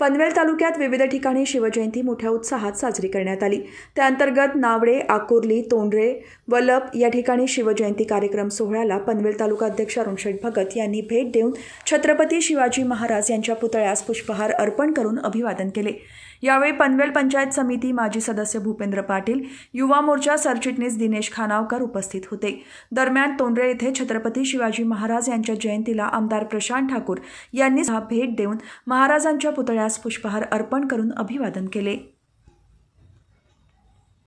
पनवेल तालुक्यात विविध ठिकाणी शिवजयंती मोठ्या उत्साहात साजरी करण्यात आली त्याअंतर्गत नावडे आकुर्ली तोंडरे वलप या ठिकाणी शिवजयंती कार्यक्रम सोहळ्याला पनवेल तालुका अध्यक्ष अरुणशेठ भगत यांनी भेट देऊन छत्रपती शिवाजी महाराज यांच्या पुतळ्यास पुष्पहार अर्पण करून अभिवादन केले यावेळी पनवेल पंचायत समिती माजी सदस्य भूपेंद्र पाटील युवा मोर्चा सरचिटणीस दिनेश खानावकर उपस्थित होते दरम्यान तोंडरे येथे छत्रपती शिवाजी महाराज यांच्या जयंतीला आमदार प्रशांत ठाकूर यांनी भेट देऊन महाराजांच्या पुतळ्यास पुष्पहार अर्पण करून अभिवादन केले